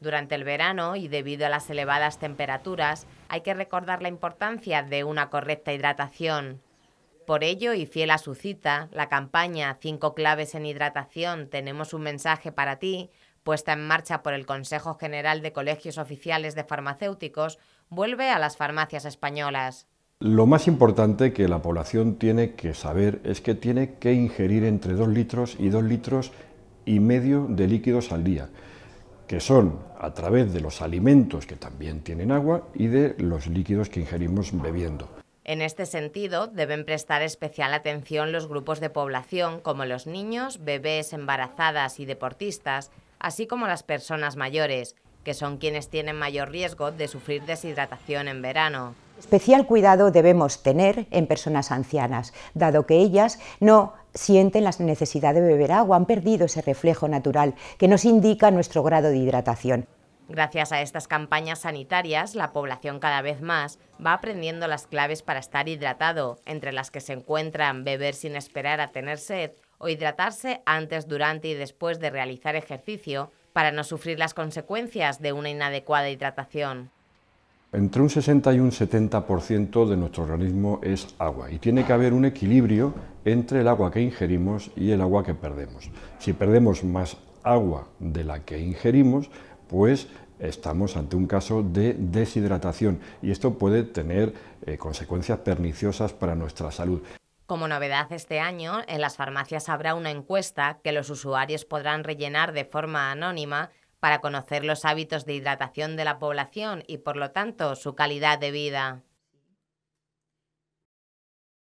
Durante el verano y debido a las elevadas temperaturas, hay que recordar la importancia de una correcta hidratación. Por ello, y fiel a su cita, la campaña Cinco claves en hidratación, tenemos un mensaje para ti, puesta en marcha por el Consejo General de Colegios Oficiales de Farmacéuticos, vuelve a las farmacias españolas. Lo más importante que la población tiene que saber es que tiene que ingerir entre 2 litros y 2 litros y medio de líquidos al día que son a través de los alimentos que también tienen agua y de los líquidos que ingerimos bebiendo. En este sentido, deben prestar especial atención los grupos de población como los niños, bebés, embarazadas y deportistas, así como las personas mayores, que son quienes tienen mayor riesgo de sufrir deshidratación en verano. Especial cuidado debemos tener en personas ancianas, dado que ellas no sienten la necesidad de beber agua, han perdido ese reflejo natural que nos indica nuestro grado de hidratación. Gracias a estas campañas sanitarias, la población cada vez más va aprendiendo las claves para estar hidratado, entre las que se encuentran beber sin esperar a tener sed o hidratarse antes, durante y después de realizar ejercicio para no sufrir las consecuencias de una inadecuada hidratación. Entre un 60 y un 70% de nuestro organismo es agua y tiene que haber un equilibrio entre el agua que ingerimos y el agua que perdemos. Si perdemos más agua de la que ingerimos, pues estamos ante un caso de deshidratación y esto puede tener eh, consecuencias perniciosas para nuestra salud. Como novedad este año, en las farmacias habrá una encuesta que los usuarios podrán rellenar de forma anónima para conocer los hábitos de hidratación de la población y, por lo tanto, su calidad de vida.